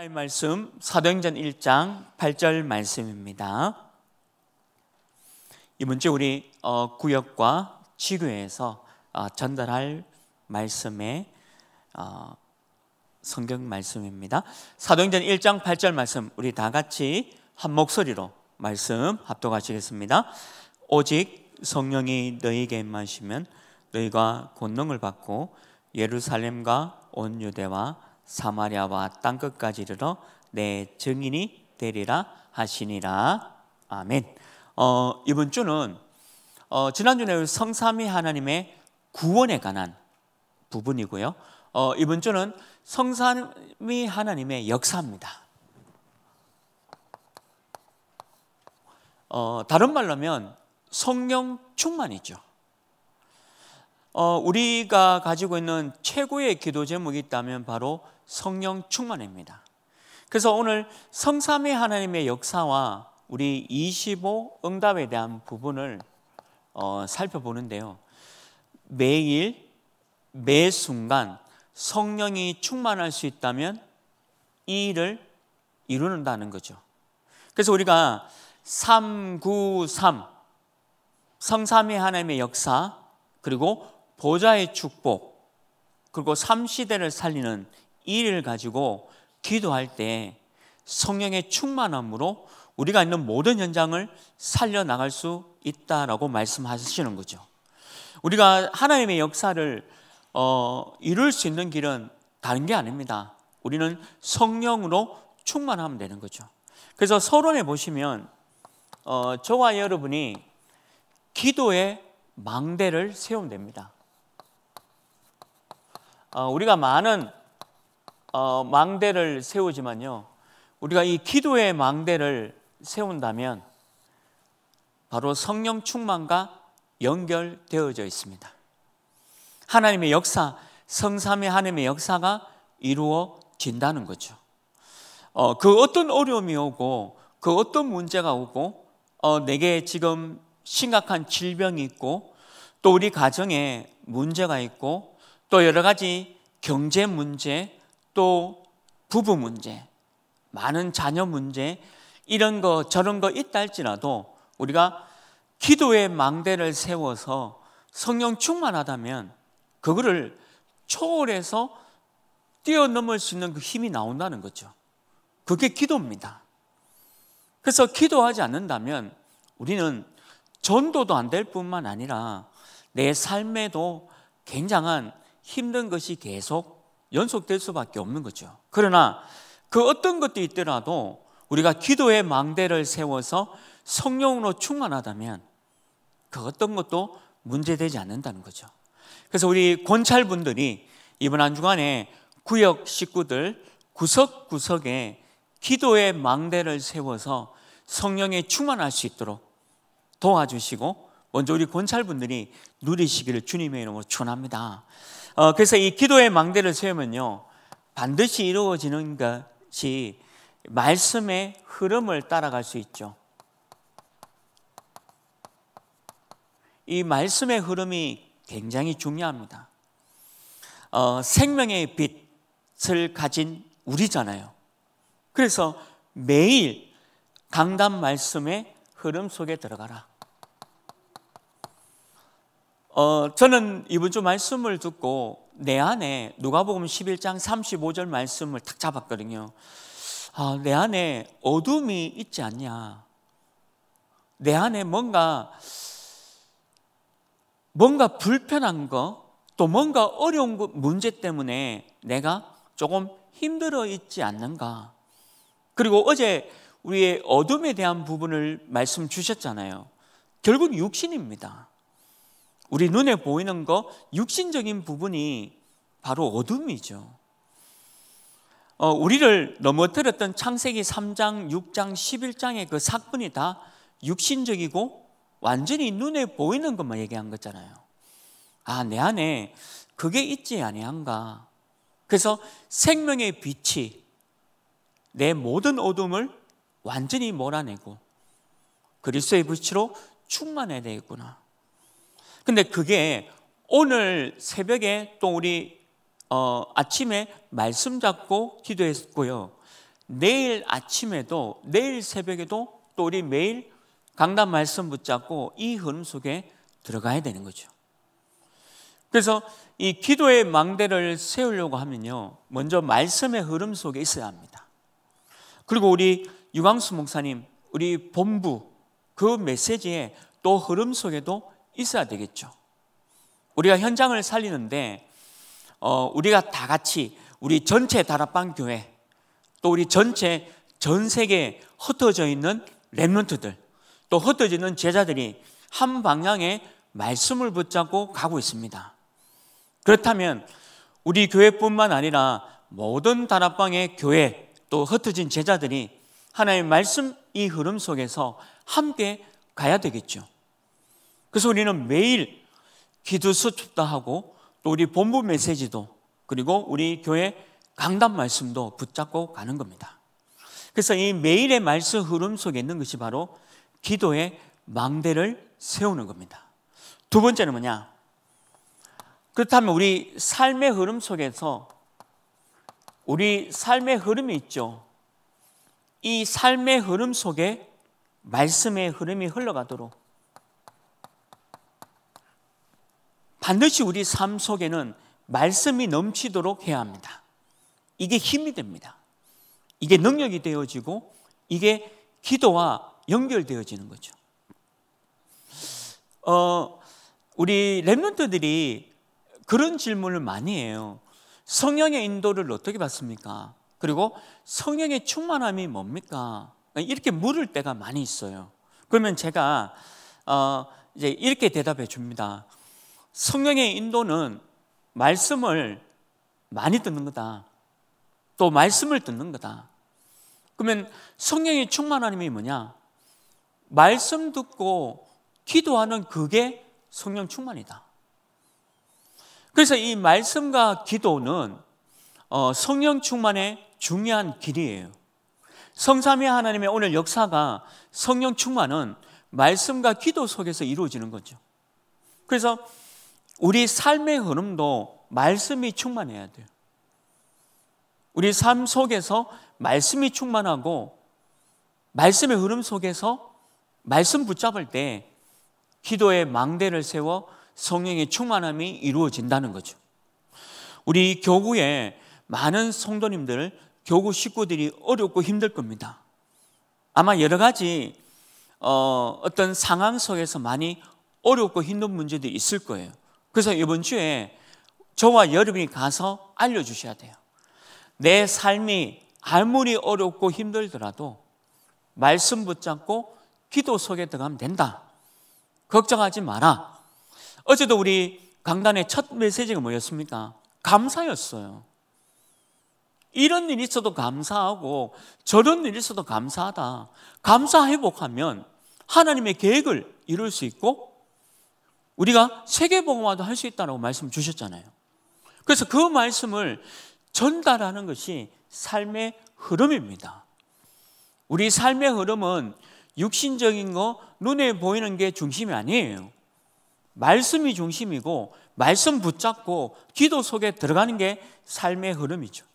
하나님 말씀 사도행전 1장 8절 말씀입니다. 이번 주 우리 어, 구역과 지교에서 어, 전달할 말씀의 어, 성경 말씀입니다. 사도행전 1장 8절 말씀 우리 다 같이 한 목소리로 말씀 합독하시겠습니다. 오직 성령이 너희에게 마시면 너희가 권능을 받고 예루살렘과 온 유대와 사마리아와 땅 끝까지 이르러 내 증인이 되리라 하시니라 아멘. 어, 이번 주는 어, 지난주에 성삼위 하나님의 구원에 관한 부분이고요. 어, 이번 주는 성삼위 하나님의 역사입니다. 어, 다른 말로 하면 성령 충만이죠. 어, 우리가 가지고 있는 최고의 기도 제목이 있다면 바로 성령 충만입니다. 그래서 오늘 성삼위 하나님의 역사와 우리 25 응답에 대한 부분을 어, 살펴보는데요. 매일 매 순간 성령이 충만할 수 있다면 이 일을 이루는다는 거죠. 그래서 우리가 393 성삼위 하나님의 역사 그리고 보좌의 축복 그리고 삼시대를 살리는 이를 가지고 기도할 때 성령의 충만함으로 우리가 있는 모든 현장을 살려나갈 수 있다라고 말씀하시는 거죠. 우리가 하나님의 역사를 어, 이룰 수 있는 길은 다른 게 아닙니다. 우리는 성령으로 충만하면 되는 거죠. 그래서 서론에 보시면 어, 저와 여러분이 기도의 망대를 세우면 됩니다. 어, 우리가 많은 어, 망대를 세우지만요. 우리가 이 기도의 망대를 세운다면 바로 성령 충만과 연결되어져 있습니다. 하나님의 역사, 성삼의 하나님의 역사가 이루어진다는 거죠. 어, 그 어떤 어려움이 오고 그 어떤 문제가 오고 어, 내게 지금 심각한 질병이 있고 또 우리 가정에 문제가 있고 또 여러 가지 경제 문제 또 부부 문제, 많은 자녀 문제, 이런 거 저런 거 있다 할지라도 우리가 기도의 망대를 세워서 성령 충만하다면 그거를 초월해서 뛰어넘을 수 있는 그 힘이 나온다는 거죠. 그게 기도입니다. 그래서 기도하지 않는다면 우리는 전도도 안 될 뿐만 아니라 내 삶에도 굉장한 힘든 것이 계속 연속될 수밖에 없는 거죠. 그러나 그 어떤 것도 있더라도 우리가 기도의 망대를 세워서 성령으로 충만하다면 그 어떤 것도 문제되지 않는다는 거죠. 그래서 우리 권찰분들이 이번 한 주간에 구역 식구들 구석구석에 기도의 망대를 세워서 성령에 충만할 수 있도록 도와주시고 먼저 우리 권찰분들이 누리시기를 주님의 이름으로 축원합니다. 어, 그래서 이 기도의 망대를 세우면요. 반드시 이루어지는 것이 말씀의 흐름을 따라갈 수 있죠. 이 말씀의 흐름이 굉장히 중요합니다. 어, 생명의 빛을 가진 우리잖아요. 그래서 매일 강단 말씀의 흐름 속에 들어가라. 어, 저는 이번 주 말씀을 듣고 내 안에 누가복음 11장 35절 말씀을 탁 잡았거든요. 아, 내 안에 어둠이 있지 않냐? 내 안에 뭔가 뭔가 불편한 거, 또 뭔가 어려운 거, 문제 때문에 내가 조금 힘들어 있지 않는가? 그리고 어제 우리의 어둠에 대한 부분을 말씀 주셨잖아요. 결국 육신입니다. 우리 눈에 보이는 거 육신적인 부분이 바로 어둠이죠. 어, 우리를 넘어뜨렸던 창세기 3장, 6장, 11장의 그 사건이 다 육신적이고 완전히 눈에 보이는 것만 얘기한 거잖아요. 아, 내 안에 그게 있지 아니한가. 그래서 생명의 빛이 내 모든 어둠을 완전히 몰아내고 그리스도 빛으로 충만해야 되겠구나. 근데 그게 오늘 새벽에 또 우리 어, 아침에 말씀 잡고 기도했고요. 내일 아침에도 내일 새벽에도 또 우리 매일 강단 말씀 붙잡고 이 흐름 속에 들어가야 되는 거죠. 그래서 이 기도의 망대를 세우려고 하면요. 먼저 말씀의 흐름 속에 있어야 합니다. 그리고 우리 유광수 목사님, 우리 본부 그메시지에또 흐름 속에도 있어야 되겠죠. 우리가 현장을 살리는데 어, 우리가 다 같이 우리 전체 다락방 교회 또 우리 전체 전 세계에 흩어져 있는 랩런트들 또 흩어져 는 제자들이 한 방향의 말씀을 붙잡고 가고 있습니다. 그렇다면 우리 교회뿐만 아니라 모든 다락방의 교회 또 흩어진 제자들이 하나의 말씀 이 흐름 속에서 함께 가야 되겠죠. 그래서 우리는 매일 기도 수첩도 하고 또 우리 본부 메시지도 그리고 우리 교회 강단 말씀도 붙잡고 가는 겁니다. 그래서 이 매일의 말씀 흐름 속에 있는 것이 바로 기도의 망대를 세우는 겁니다. 두 번째는 뭐냐? 그렇다면 우리 삶의 흐름 속에서 우리 삶의 흐름이 있죠. 이 삶의 흐름 속에 말씀의 흐름이 흘러가도록 반드시 우리 삶 속에는 말씀이 넘치도록 해야 합니다. 이게 힘이 됩니다. 이게 능력이 되어지고 이게 기도와 연결되어지는 거죠. 어, 우리 랩런트들이 그런 질문을 많이 해요. 성령의 인도를 어떻게 받습니까? 그리고 성령의 충만함이 뭡니까? 이렇게 물을 때가 많이 있어요. 그러면 제가 어, 이제 이렇게 대답해 줍니다. 성령의 인도는 말씀을 많이 듣는 거다. 또 말씀을 듣는 거다. 그러면 성령의 충만함이 뭐냐? 말씀 듣고 기도하는 그게 성령 충만이다. 그래서 이 말씀과 기도는 어, 성령 충만의 중요한 길이에요. 성삼위 하나님의 오늘 역사가 성령 충만은 말씀과 기도 속에서 이루어지는 거죠. 그래서 우리 삶의 흐름도 말씀이 충만해야 돼요. 우리 삶 속에서 말씀이 충만하고 말씀의 흐름 속에서 말씀 붙잡을 때 기도의 망대를 세워 성령의 충만함이 이루어진다는 거죠. 우리 교구에 많은 성도님들, 교구 식구들이 어렵고 힘들 겁니다. 아마 여러 가지 어, 어떤 상황 속에서 많이 어렵고 힘든 문제도 있을 거예요. 그래서 이번 주에 저와 여러분이 가서 알려주셔야 돼요. 내 삶이 아무리 어렵고 힘들더라도 말씀 붙잡고 기도 속에 들어가면 된다. 걱정하지 마라. 어제도 우리 강단의 첫 메시지가 뭐였습니까? 감사였어요. 이런 일 있어도 감사하고 저런 일 있어도 감사하다. 감사 회복하면 하나님의 계획을 이룰 수 있고 우리가 세계복음화도 할 수 있다고 말씀 주셨잖아요. 그래서 그 말씀을 전달하는 것이 삶의 흐름입니다. 우리 삶의 흐름은 육신적인 거, 눈에 보이는 게 중심이 아니에요. 말씀이 중심이고, 말씀 붙잡고 기도 속에 들어가는 게 삶의 흐름이죠.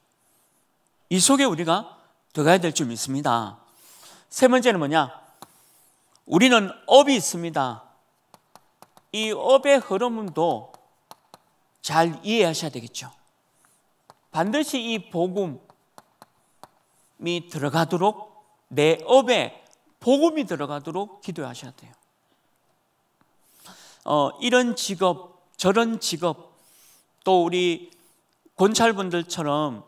이 속에 우리가 들어가야 될 줄 믿습니다. 세 번째는 뭐냐? 우리는 업이 있습니다. 이 업의 흐름도 잘 이해하셔야 되겠죠. 반드시 이 복음이 들어가도록 내 업에 복음이 들어가도록 기도하셔야 돼요. 어, 이런 직업, 저런 직업, 또 우리 권찰분들처럼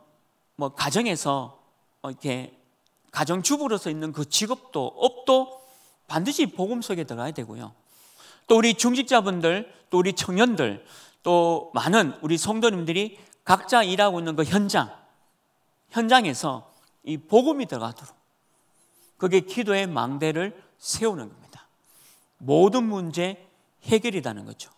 뭐 가정에서 뭐 이렇게 가정주부로서 있는 그 직업도 업도 반드시 복음 속에 들어가야 되고요. 또 우리 중직자분들, 또 우리 청년들, 또 많은 우리 성도님들이 각자 일하고 있는 그 현장, 현장에서 이 복음이 들어가도록 그게 기도의 망대를 세우는 겁니다. 모든 문제 해결이라는 거죠.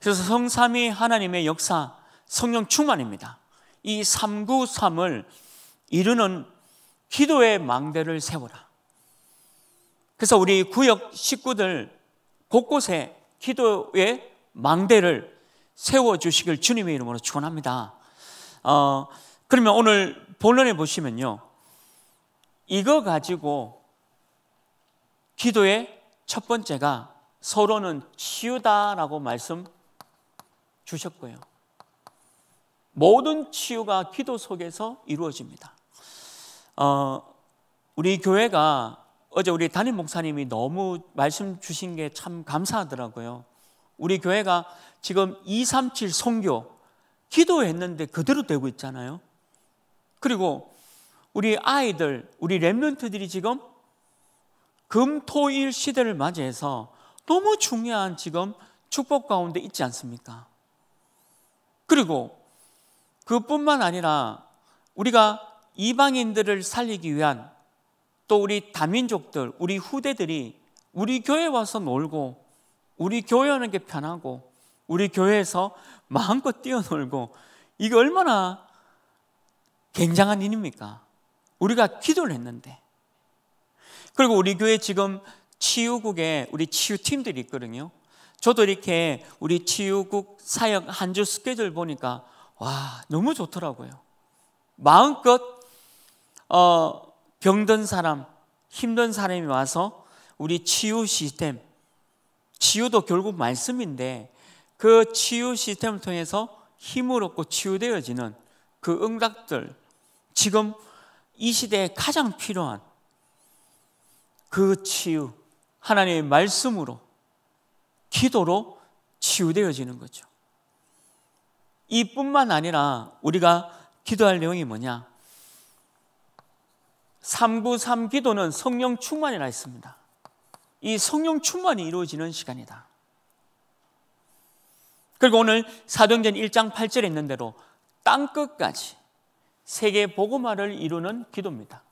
그래서 성삼이 하나님의 역사, 성령 충만입니다. 이삼구삼을 이루는 기도의 망대를 세워라. 그래서 우리 구역 식구들 곳곳에 기도의 망대를 세워주시길 주님의 이름으로 축원합니다 어, 그러면 오늘 본론에 보시면요 이거 가지고 기도의 첫 번째가 서로는 치유다라고 말씀 주셨고요 모든 치유가 기도 속에서 이루어집니다 어, 우리 교회가 어제 우리 담임 목사님이 너무 말씀 주신 게 참 감사하더라고요. 우리 교회가 지금 237 성교 기도했는데 그대로 되고 있잖아요. 그리고 우리 아이들, 우리 랩런트들이 지금 금토일 시대를 맞이해서 너무 중요한 지금 축복 가운데 있지 않습니까? 그리고 그뿐만 아니라 우리가 이방인들을 살리기 위한 또 우리 다민족들, 우리 후대들이 우리 교회 와서 놀고 우리 교회 하는 게 편하고 우리 교회에서 마음껏 뛰어놀고 이게 얼마나 굉장한 일입니까? 우리가 기도를 했는데 그리고 우리 교회 지금 치유국에 우리 치유팀들이 있거든요. 저도 이렇게 우리 치유국 사역 한 주 스케줄 보니까 와 너무 좋더라고요. 마음껏 어, 병든 사람, 힘든 사람이 와서 우리 치유 시스템, 치유도 결국 말씀인데 그 치유 시스템을 통해서 힘을 얻고 치유되어지는 그 응답들, 지금 이 시대에 가장 필요한 그 치유, 하나님의 말씀으로, 기도로 치유되어지는 거죠. 이뿐만 아니라 우리가 기도할 내용이 뭐냐? 3부 3기도는 성령 충만이라 했습니다. 이 성령 충만이 이루어지는 시간이다. 그리고 오늘 사도행전 1장 8절에 있는 대로 땅 끝까지 세계 복음화를 이루는 기도입니다.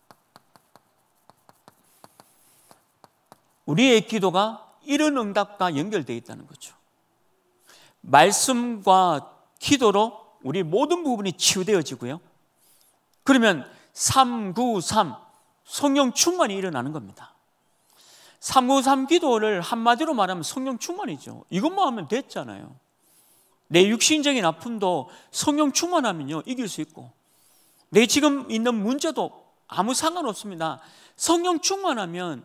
우리의 기도가 이런 응답과 연결되어 있다는 거죠. 말씀과 기도로 우리 모든 부분이 치유되어지고요. 그러면 393 성령 충만이 일어나는 겁니다. 393 기도를 한마디로 말하면 성령 충만이죠. 이것만 하면 됐잖아요. 내 육신적인 아픔도 성령 충만하면요, 이길 수 있고. 내 지금 있는 문제도 아무 상관없습니다. 성령 충만하면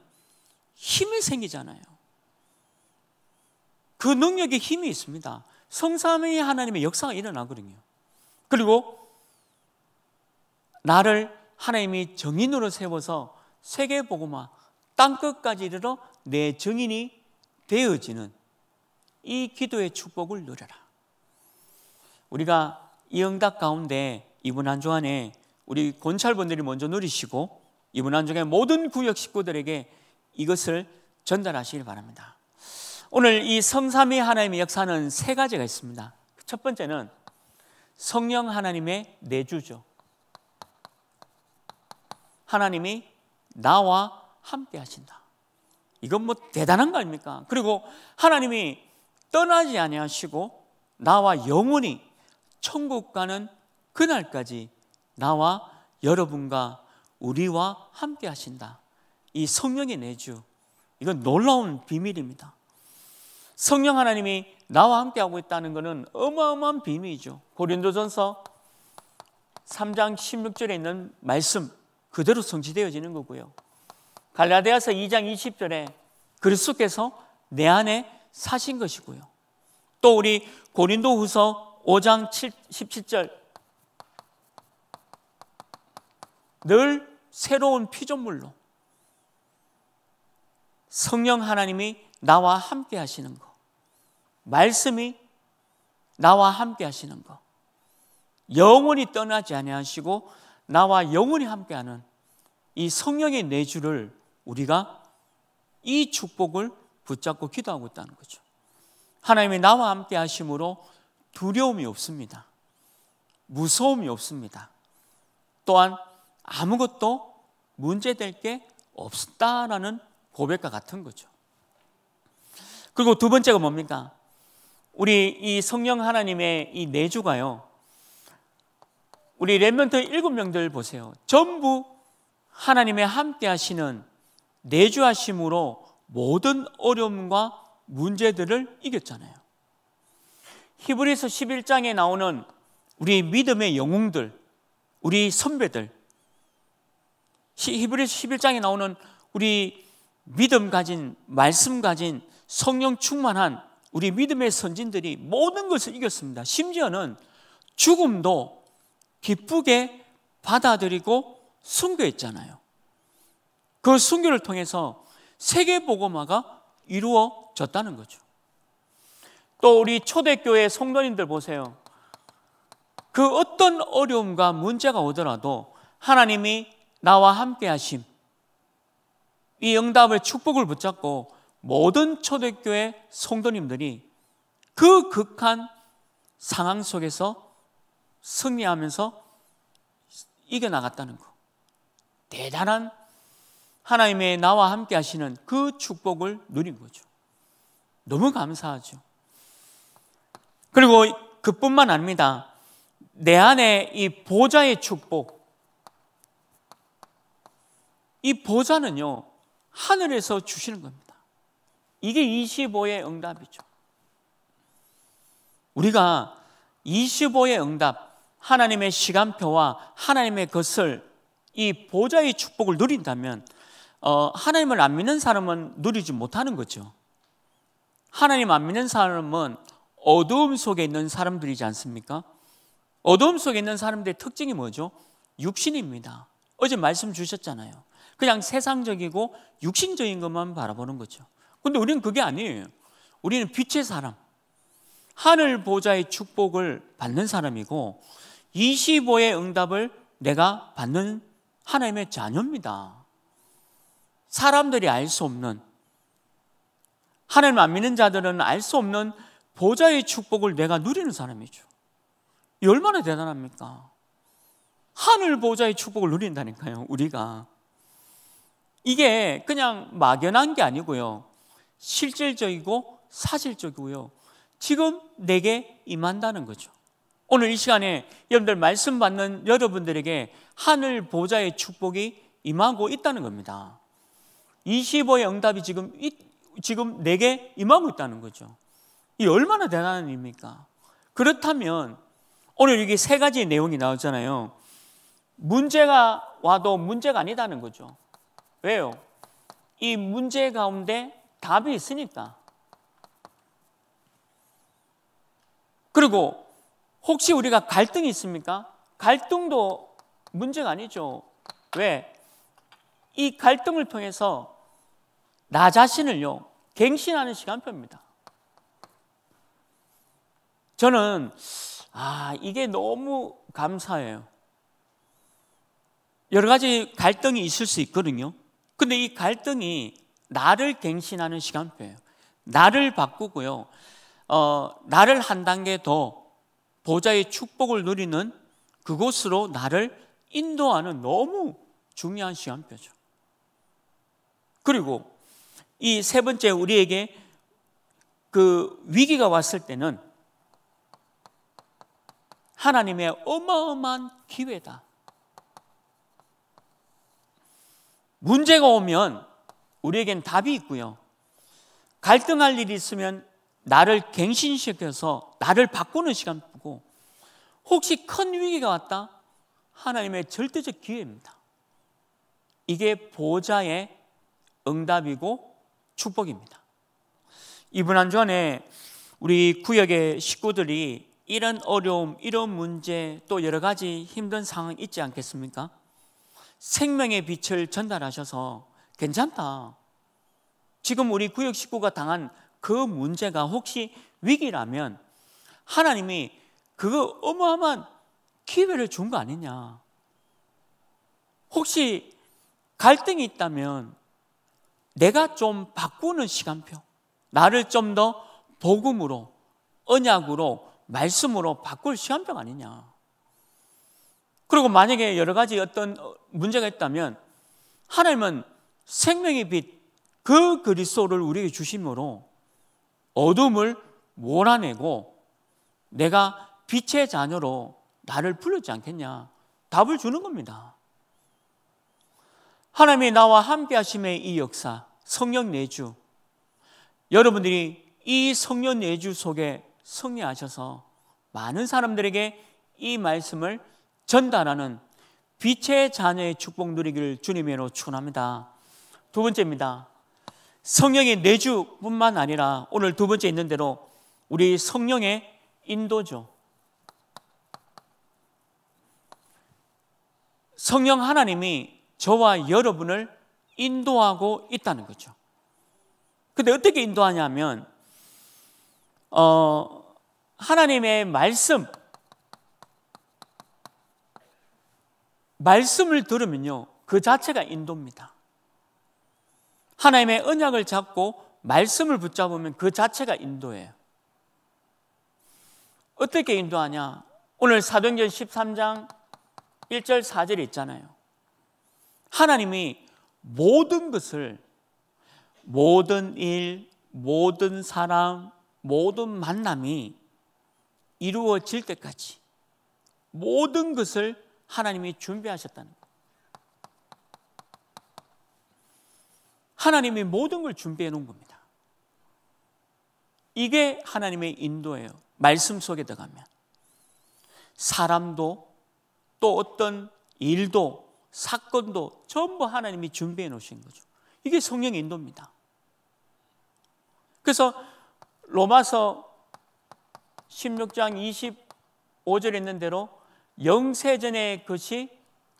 힘이 생기잖아요. 그 능력에 힘이 있습니다. 성삼위 하나님의 역사가 일어나거든요. 그리고 나를 하나님이 정인으로 세워서 세계 보고화땅 끝까지 이르러 내 정인이 되어지는 이 기도의 축복을 누려라. 우리가 이 응답 가운데 이번 한 주간에 우리 권찰분들이 먼저 누리시고 이번 한 주간에 모든 구역 식구들에게 이것을 전달하시길 바랍니다. 오늘 이 성삼위 하나님의 역사는 세 가지가 있습니다. 첫 번째는 성령 하나님의 내주죠. 하나님이 나와 함께 하신다. 이건 뭐 대단한 거 아닙니까? 그리고 하나님이 떠나지 아니하시고 나와 영원히 천국 가는 그날까지 나와 여러분과 우리와 함께 하신다. 이 성령의 내주. 이건 놀라운 비밀입니다. 성령 하나님이 나와 함께 하고 있다는 것은 어마어마한 비밀이죠. 고린도전서 3장 16절에 있는 말씀 그대로 성취되어지는 거고요. 갈라디아서 2장 20절에 그리스도께서 내 안에 사신 것이고요. 또 우리 고린도 후서 5장 7, 17절 늘 새로운 피조물로 성령 하나님이 나와 함께 하시는 것, 말씀이 나와 함께 하시는 것, 영원히 떠나지 아니하시고 나와 영원히 함께하는 이 성령의 내주를 우리가 이 축복을 붙잡고 기도하고 있다는 거죠. 하나님이 나와 함께 하심으로 두려움이 없습니다. 무서움이 없습니다. 또한 아무것도 문제될 게 없다라는 고백과 같은 거죠. 그리고 두 번째가 뭡니까? 우리 이 성령 하나님의 이 내주가요. 우리 렘몬트 일곱 명들 보세요. 전부 하나님의 함께 하시는 내주하심으로 모든 어려움과 문제들을 이겼잖아요. 히브리서 11장에 나오는 우리 믿음의 영웅들, 우리 선배들, 히브리서 11장에 나오는 우리 믿음 가진, 말씀 가진, 성령 충만한 우리 믿음의 선진들이 모든 것을 이겼습니다. 심지어는 죽음도 기쁘게 받아들이고 순교했잖아요. 그 순교를 통해서 세계 보고마가 이루어졌다는 거죠. 또 우리 초대교회 성도님들 보세요. 그 어떤 어려움과 문제가 오더라도 하나님이 나와 함께 하심 이 응답의 축복을 붙잡고 모든 초대교회 성도님들이 그 극한 상황 속에서 승리하면서 이겨나갔다는 거. 대단한 하나님의 나와 함께 하시는 그 축복을 누린 거죠. 너무 감사하죠. 그리고 그뿐만 아닙니다. 내 안에 이 보좌의 축복. 이 보좌는요, 하늘에서 주시는 겁니다. 이게 25의 응답이죠. 우리가 25의 응답, 하나님의 시간표와 하나님의 것을 이 보좌의 축복을 누린다면 어, 하나님을 안 믿는 사람은 누리지 못하는 거죠. 하나님 안 믿는 사람은 어두움 속에 있는 사람들이지 않습니까? 어두움 속에 있는 사람들의 특징이 뭐죠? 육신입니다. 어제 말씀 주셨잖아요. 그냥 세상적이고 육신적인 것만 바라보는 거죠. 근데 우리는 그게 아니에요. 우리는 빛의 사람, 하늘 보좌의 축복을 받는 사람이고 25의 응답을 내가 받는 하나님의 자녀입니다. 사람들이 알 수 없는 하나님 안 믿는 자들은 알 수 없는 보좌의 축복을 내가 누리는 사람이죠. 얼마나 대단합니까? 하늘 보좌의 축복을 누린다니까요, 우리가. 이게 그냥 막연한 게 아니고요. 실질적이고 사실적이고요. 지금 내게 임한다는 거죠. 오늘 이 시간에 여러분들 말씀 받는 여러분들에게 하늘 보좌의 축복이 임하고 있다는 겁니다. 25의 응답이 지금 지금 내게 임하고 있다는 거죠. 이 얼마나 대단한 일입니까? 그렇다면 오늘 여기 세 가지 내용이 나오잖아요. 문제가 와도 문제가 아니다는 거죠. 왜요? 이 문제 가운데 답이 있으니까. 그리고 혹시 우리가 갈등이 있습니까? 갈등도 문제가 아니죠. 왜? 이 갈등을 통해서 나 자신을요, 갱신하는 시간표입니다. 저는, 아, 이게 너무 감사해요. 여러 가지 갈등이 있을 수 있거든요. 근데 이 갈등이 나를 갱신하는 시간표예요. 나를 바꾸고요. 어, 나를 한 단계 더 보좌의 축복을 누리는 그곳으로 나를 인도하는 너무 중요한 시간표죠. 그리고 이 세 번째 우리에게 그 위기가 왔을 때는 하나님의 어마어마한 기회다. 문제가 오면 우리에겐 답이 있고요. 갈등할 일이 있으면 나를 갱신시켜서 나를 바꾸는 시간 보고 혹시 큰 위기가 왔다? 하나님의 절대적 기회입니다. 이게 보좌의 응답이고 축복입니다. 이번 한 주간에 우리 구역의 식구들이 이런 어려움, 이런 문제 또 여러 가지 힘든 상황 있지 않겠습니까? 생명의 빛을 전달하셔서 괜찮다. 지금 우리 구역 식구가 당한 그 문제가 혹시 위기라면 하나님이 그거 어마어마한 기회를 준 거 아니냐. 혹시 갈등이 있다면 내가 좀 바꾸는 시간표, 나를 좀 더 복음으로, 언약으로, 말씀으로 바꿀 시간표 아니냐. 그리고 만약에 여러 가지 어떤 문제가 있다면 하나님은 생명의 빛, 그 그리스도를 우리에게 주심으로 어둠을 몰아내고 내가 빛의 자녀로 나를 불렀지 않겠냐? 답을 주는 겁니다. 하나님이 나와 함께 하심의 이 역사, 성령 내주. 여러분들이 이 성령 내주 속에 승리하셔서 많은 사람들에게 이 말씀을 전달하는 빛의 자녀의 축복 누리기를 주님으로 축원합니다. 두 번째입니다. 성령의 내주뿐만 아니라 오늘 두 번째 있는 대로 우리 성령의 인도죠. 성령 하나님이 저와 여러분을 인도하고 있다는 거죠. 근데 어떻게 인도하냐면, 어, 하나님의 말씀, 말씀을 들으면요, 그 자체가 인도입니다. 하나님의 언약을 잡고 말씀을 붙잡으면 그 자체가 인도예요. 어떻게 인도하냐? 오늘 사도행전 13장 1절 4절에 있잖아요. 하나님이 모든 것을 모든 일, 모든 사람, 모든 만남이 이루어질 때까지 모든 것을 하나님이 준비하셨다는 하나님이 모든 걸 준비해 놓은 겁니다. 이게 하나님의 인도예요. 말씀 속에 들어가면. 사람도 또 어떤 일도 사건도 전부 하나님이 준비해 놓으신 거죠. 이게 성령 인도입니다. 그래서 로마서 16장 25절에 있는 대로 영세전의 것이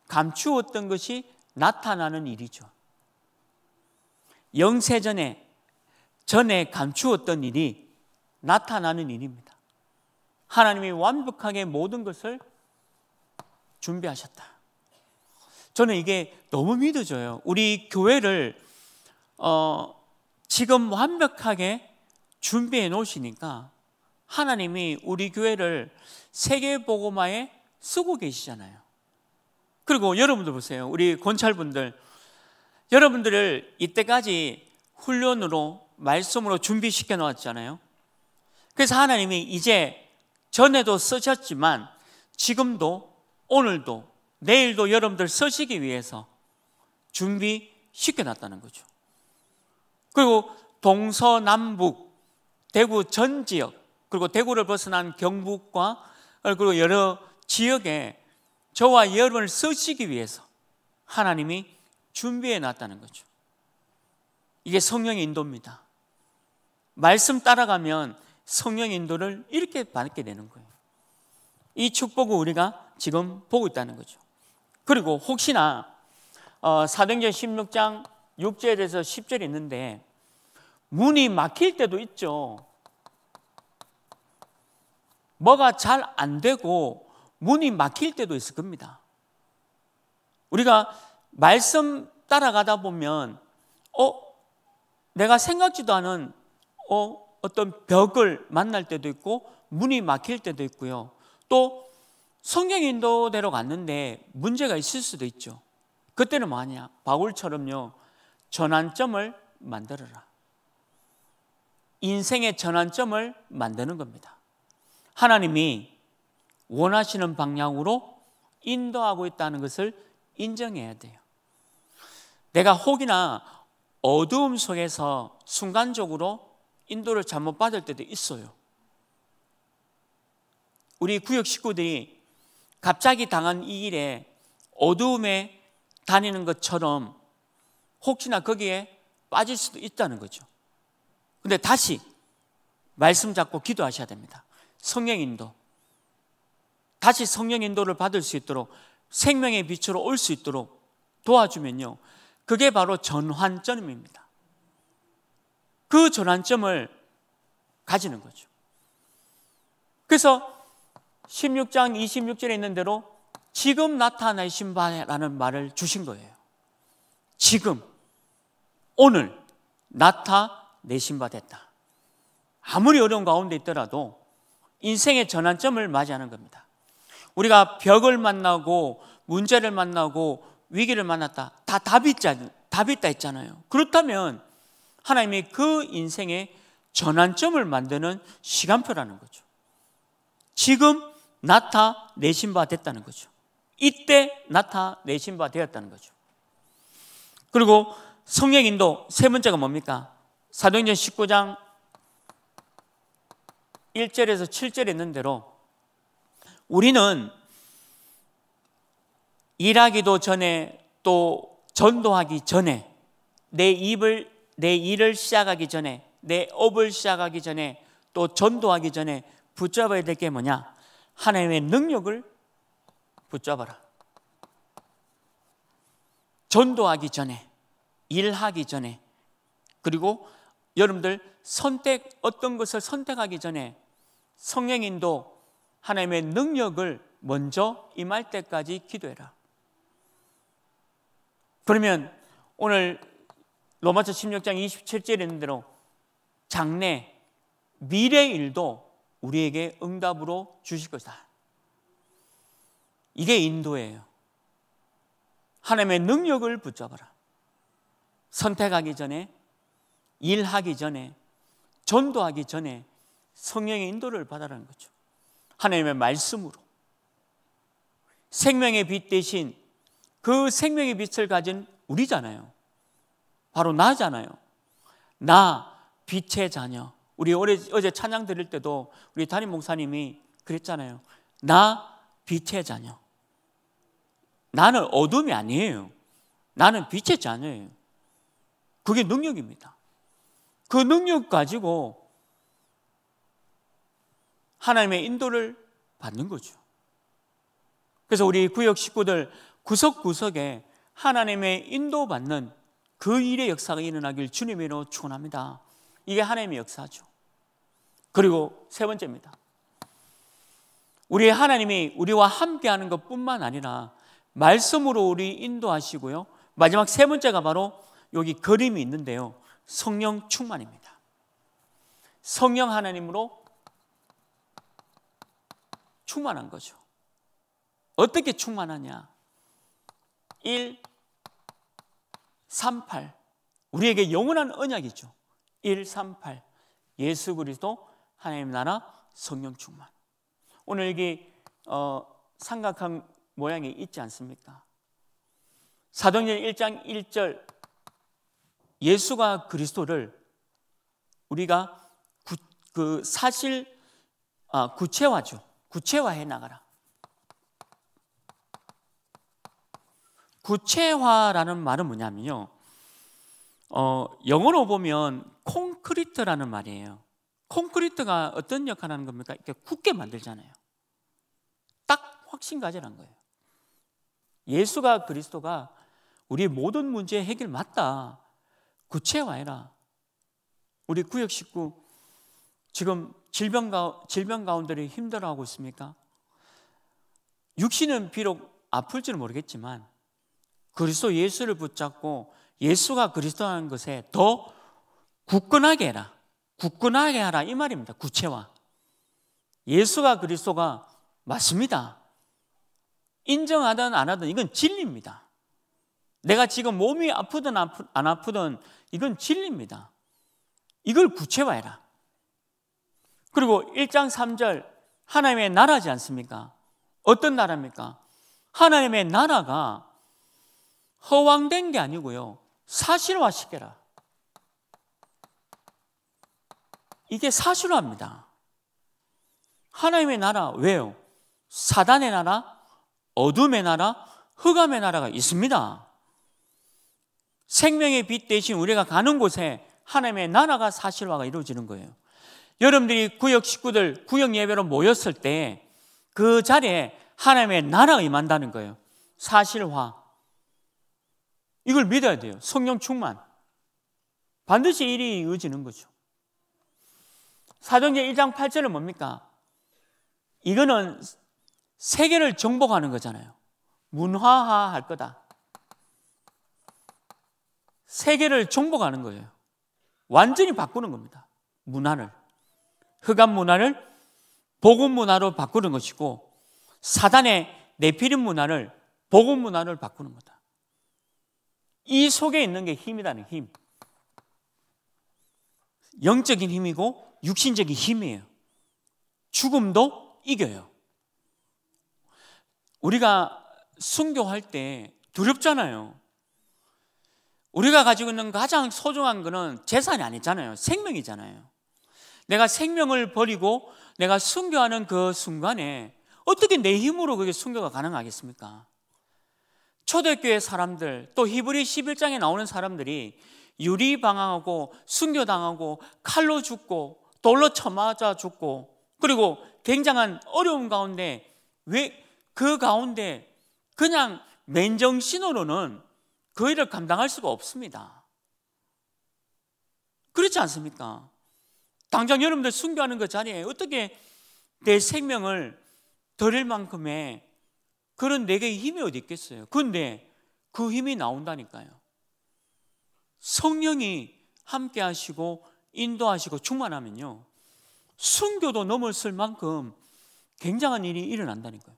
감추었던 것이 나타나는 일이죠. 영세전에 전에 감추었던 일이 나타나는 일입니다. 하나님이 완벽하게 모든 것을 준비하셨다. 저는 이게 너무 믿어져요. 우리 교회를 어, 지금 완벽하게 준비해 놓으시니까 하나님이 우리 교회를 세계 보고마에 쓰고 계시잖아요. 그리고 여러분들 보세요. 우리 권찰분들 여러분들을 이때까지 훈련으로 말씀으로 준비시켜 놓았잖아요. 그래서 하나님이 이제 전에도 쓰셨지만 지금도 오늘도 내일도 여러분들 쓰시기 위해서 준비시켜 놨다는 거죠. 그리고 동서남북 대구 전 지역 그리고 대구를 벗어난 경북과 그리고 여러 지역에 저와 여러분을 쓰시기 위해서 하나님이 준비해 놨다는 거죠. 이게 성령의 인도입니다. 말씀 따라가면 성령 인도를 이렇게 받게 되는 거예요. 이 축복을 우리가 지금 보고 있다는 거죠. 그리고 혹시나 어, 사도전 16장 6절에서 10절이 있는데 문이 막힐 때도 있죠. 뭐가 잘 안 되고 문이 막힐 때도 있을 겁니다. 우리가 말씀 따라가다 보면 어 내가 생각지도 않은 어 어떤 벽을 만날 때도 있고 문이 막힐 때도 있고요. 또 성경 인도대로 갔는데 문제가 있을 수도 있죠. 그때는 뭐하냐? 바울처럼요. 전환점을 만들어라. 인생의 전환점을 만드는 겁니다. 하나님이 원하시는 방향으로 인도하고 있다는 것을 인정해야 돼요. 내가 혹이나 어두움 속에서 순간적으로 인도를 잘못 받을 때도 있어요. 우리 구역 식구들이 갑자기 당한 이 일에 어두움에 다니는 것처럼 혹시나 거기에 빠질 수도 있다는 거죠. 근데 다시 말씀 잡고 기도하셔야 됩니다. 성령 인도. 다시 성령 인도를 받을 수 있도록 생명의 빛으로 올 수 있도록 도와주면요. 그게 바로 전환점입니다. 그 전환점을 가지는 거죠. 그래서 16장 26절에 있는 대로 지금 나타나신 바라는 말을 주신 거예요. 지금, 오늘 나타내신 바 됐다. 아무리 어려운 가운데 있더라도 인생의 전환점을 맞이하는 겁니다. 우리가 벽을 만나고 문제를 만나고 위기를 만났다. 다 답이 있지 답이 있다 했잖아요. 그렇다면 하나님이 그 인생의 전환점을 만드는 시간표라는 거죠. 지금 나타내신 바 됐다는 거죠. 이때 나타내신 바 되었다는 거죠. 그리고 성령 인도 세 번째가 뭡니까? 사도행전 19장 1절에서 7절에 있는 대로 우리는 일하기도 전에 또 전도하기 전에 내 입을 내 일을 시작하기 전에 내 업을 시작하기 전에 또 전도하기 전에 붙잡아야 될 게 뭐냐? 하나님의 능력을 붙잡아라. 전도하기 전에 일하기 전에 그리고 여러분들 선택 어떤 것을 선택하기 전에 성령인도 하나님의 능력을 먼저 임할 때까지 기도해라. 그러면 오늘 로마서 16장 27절에 있는 대로 장래, 미래 일도 우리에게 응답으로 주실 것이다. 이게 인도예요. 하나님의 능력을 붙잡아라. 선택하기 전에, 일하기 전에, 전도하기 전에 성령의 인도를 받아라는 거죠. 하나님의 말씀으로 생명의 빛 대신 그 생명의 빛을 가진 우리잖아요. 바로 나잖아요. 나 빛의 자녀. 우리 어제 찬양 드릴 때도 우리 담임 목사님이 그랬잖아요. 나 빛의 자녀. 나는 어둠이 아니에요. 나는 빛의 자녀예요. 그게 능력입니다. 그 능력 가지고 하나님의 인도를 받는 거죠. 그래서 우리 구역 식구들 구석구석에 하나님의 인도받는 그 일의 역사가 일어나길 주님으로 축원합니다. 이게 하나님의 역사죠. 그리고 세 번째입니다. 우리 하나님이 우리와 함께하는 것뿐만 아니라 말씀으로 우리 인도하시고요. 마지막 세 번째가 바로 여기 그림이 있는데요. 성령 충만입니다. 성령 하나님으로 충만한 거죠. 어떻게 충만하냐? 1, 3, 8. 우리에게 영원한 언약이죠. 1, 3, 8. 예수 그리스도 하나님 나라 성령 충만. 오늘 여기 어, 삼각형 모양이 있지 않습니까? 사도행전 1장 1절 예수가 그리스도를 우리가 구, 그 사실 아, 구체화죠. 구체화해 나가라. 구체화라는 말은 뭐냐면요. 어, 영어로 보면 콘크리트라는 말이에요. 콘크리트가 어떤 역할을 하는 겁니까? 이렇게 굳게 만들잖아요. 딱 확신 가져란 거예요. 예수가 그리스도가 우리 모든 문제의 해결 맞다. 구체화해라. 우리 구역 식구 지금 질병, 가, 질병 가운데 힘들어하고 있습니까? 육신은 비록 아플지는 모르겠지만 그리스도 예수를 붙잡고 예수가 그리스도라는 것에 더 굳건하게 해라. 굳건하게 하라 이 말입니다. 구체화. 예수가 그리스도가 맞습니다. 인정하든 안 하든 이건 진리입니다. 내가 지금 몸이 아프든 안 아프든 이건 진리입니다. 이걸 구체화해라. 그리고 1장 3절 하나님의 나라지 않습니까? 어떤 나라입니까? 하나님의 나라가 허황된 게 아니고요. 사실화 시켜라. 이게 사실화입니다. 하나님의 나라 왜요? 사단의 나라, 어둠의 나라, 흑암의 나라가 있습니다. 생명의 빛 대신 우리가 가는 곳에 하나님의 나라가 사실화가 이루어지는 거예요. 여러분들이 구역 식구들 구역 예배로 모였을 때 그 자리에 하나님의 나라 임한다는 거예요. 사실화. 이걸 믿어야 돼요. 성령 충만. 반드시 일이 이어지는 거죠. 사도행 1장 8절은 뭡니까? 이거는 세계를 정복하는 거잖아요. 문화화 할 거다. 세계를 정복하는 거예요. 완전히 바꾸는 겁니다. 문화를. 흑암 문화를 복음 문화로 바꾸는 것이고 사단의 내피림 문화를 복음 문화를 바꾸는 거다. 이 속에 있는 게 힘이라는 힘. 영적인 힘이고 육신적인 힘이에요. 죽음도 이겨요. 우리가 순교할 때 두렵잖아요. 우리가 가지고 있는 가장 소중한 거는 재산이 아니잖아요. 생명이잖아요. 내가 생명을 버리고 내가 순교하는 그 순간에 어떻게 내 힘으로 그게 순교가 가능하겠습니까? 초대교회 사람들 또 히브리 11장에 나오는 사람들이 유리방황하고 순교당하고 칼로 죽고 돌로 쳐맞아 죽고 그리고 굉장한 어려움 가운데 왜 그 가운데 그냥 맨정신으로는 그 일을 감당할 수가 없습니다. 그렇지 않습니까? 당장 여러분들 순교하는 것 그 자리에 어떻게 내 생명을 드릴 만큼의 그런 내게 힘이 어디 있겠어요? 근데 그 힘이 나온다니까요. 성령이 함께 하시고 인도하시고 충만하면요. 순교도 넘었을 만큼 굉장한 일이 일어난다니까요.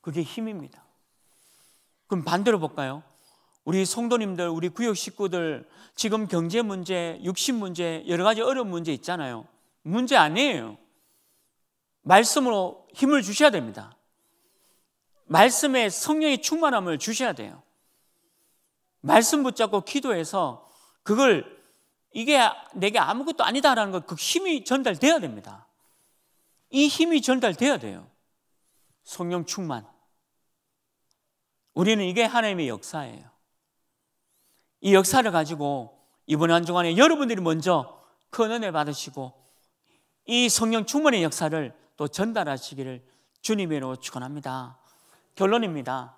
그게 힘입니다. 그럼 반대로 볼까요? 우리 성도님들, 우리 구역 식구들 지금 경제 문제, 육신 문제, 여러 가지 어려운 문제 있잖아요. 문제 아니에요. 말씀으로 힘을 주셔야 됩니다. 말씀에 성령의 충만함을 주셔야 돼요. 말씀 붙잡고 기도해서 그걸 이게 내게 아무것도 아니다라는 것, 그 힘이 전달돼야 됩니다. 이 힘이 전달돼야 돼요. 성령 충만. 우리는 이게 하나님의 역사예요. 이 역사를 가지고 이번 한 주간에 여러분들이 먼저 큰 은혜 받으시고 이 성령 충만의 역사를 또 전달하시기를 주님으로 축원합니다. 결론입니다.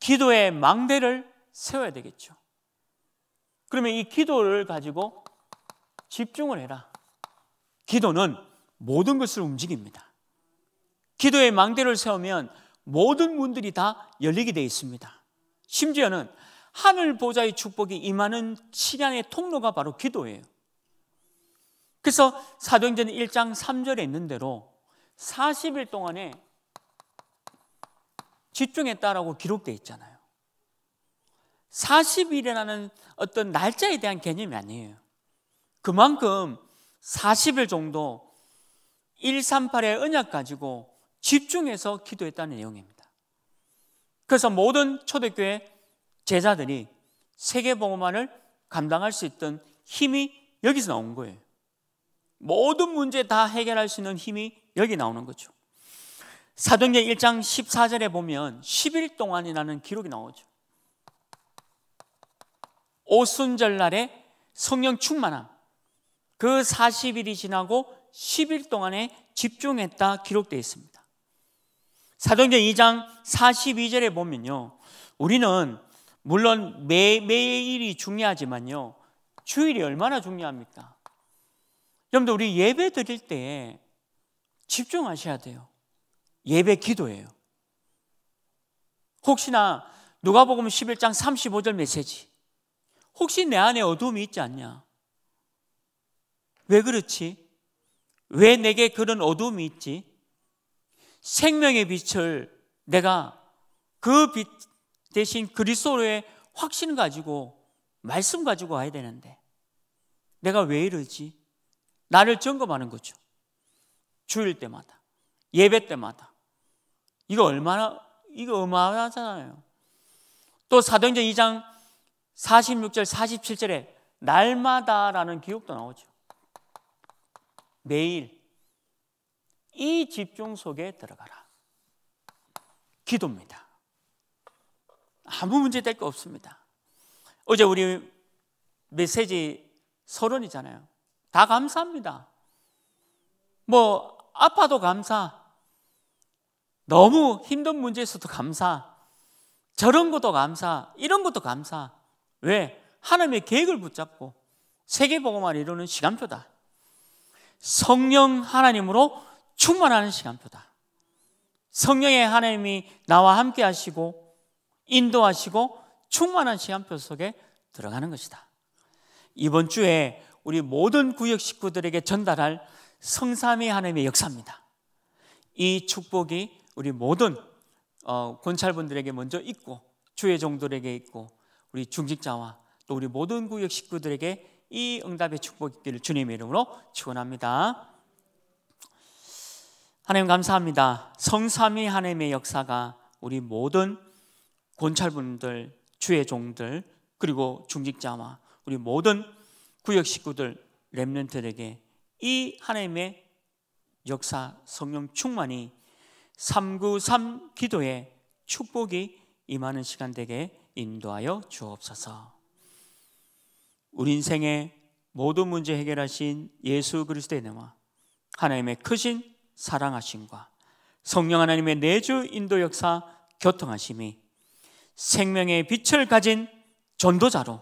기도의 망대를 세워야 되겠죠. 그러면 이 기도를 가지고 집중을 해라. 기도는 모든 것을 움직입니다. 기도의 망대를 세우면 모든 문들이 다 열리게 되어 있습니다. 심지어는 하늘 보좌의 축복이 임하는 신앙의 통로가 바로 기도예요. 그래서 사도행전 1장 3절에 있는 대로 40일 동안에 집중했다라고 기록되어 있잖아요. 40일이라는 어떤 날짜에 대한 개념이 아니에요. 그만큼 40일 정도 138의 언약 가지고 집중해서 기도했다는 내용입니다. 그래서 모든 초대교회 제자들이 세계보고만을 감당할 수 있던 힘이 여기서 나온 거예요. 모든 문제 다 해결할 수 있는 힘이 여기 나오는 거죠. 사도행전 1장 14절에 보면 10일 동안이라는 기록이 나오죠. 오순절날에 성령 충만함. 그 40일이 지나고 10일 동안에 집중했다 기록되어 있습니다. 사도행전 2장 42절에 보면요. 우리는 물론 매, 매일이 중요하지만요. 주일이 얼마나 중요합니까? 여러분들 우리 예배 드릴 때 집중하셔야 돼요. 예배 기도예요. 혹시나 누가복음 11장 35절 메시지. 혹시 내 안에 어둠이 있지 않냐? 왜 그렇지? 왜 내게 그런 어둠이 있지? 생명의 빛을 내가 그빛 대신 그리스도의 확신 가지고 말씀 가지고 와야 되는데 내가 왜 이러지? 나를 점검하는 거죠. 주일 때마다 예배 때마다 이거 얼마나 이거 어마어마하잖아요. 또 사도행전 2장 46절 47절에 날마다라는 기억도 나오죠. 매일 이 집중 속에 들어가라. 기도입니다. 아무 문제될 거 없습니다. 어제 우리 메시지 서론이잖아요. 다 감사합니다. 뭐 아파도 감사. 너무 힘든 문제에서도 감사. 저런 것도 감사. 이런 것도 감사. 왜? 하나님의 계획을 붙잡고 세계보고만 이루는 시간표다. 성령 하나님으로 충만하는 시간표다. 성령의 하나님이 나와 함께 하시고 인도하시고 충만한 시간표 속에 들어가는 것이다. 이번 주에 우리 모든 구역 식구들에게 전달할 성삼위 하나님의 역사입니다. 이 축복이 우리 모든 어, 찰분들에게 먼저 있고 주의 종들에게 있고 우리 중직자와 또 우리 모든 구역 식구들에게 이 응답의 축복이 있기를 주님의 이름으로 축원합니다. 하나님 감사합니다. 성삼위 하나님의 역사가 우리 모든 권찰분들, 주의 종들, 그리고 중직자와 우리 모든 구역 식구들 렘넌트들에게 이 하나님의 역사 성령 충만이 393 기도의 축복이 임하는 시간 되게 인도하여 주옵소서. 우리 인생의 모든 문제 해결하신 예수 그리스도의 은와 하나님의 크신 사랑하심과 성령 하나님의 내주 인도 역사 교통하심이 생명의 빛을 가진 전도자로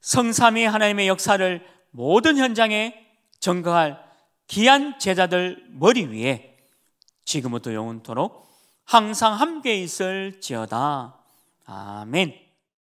성삼위 하나님의 역사를 모든 현장에 전거할 귀한 제자들 머리 위에 지금부터 영원토록 항상 함께 있을지어다. 아멘.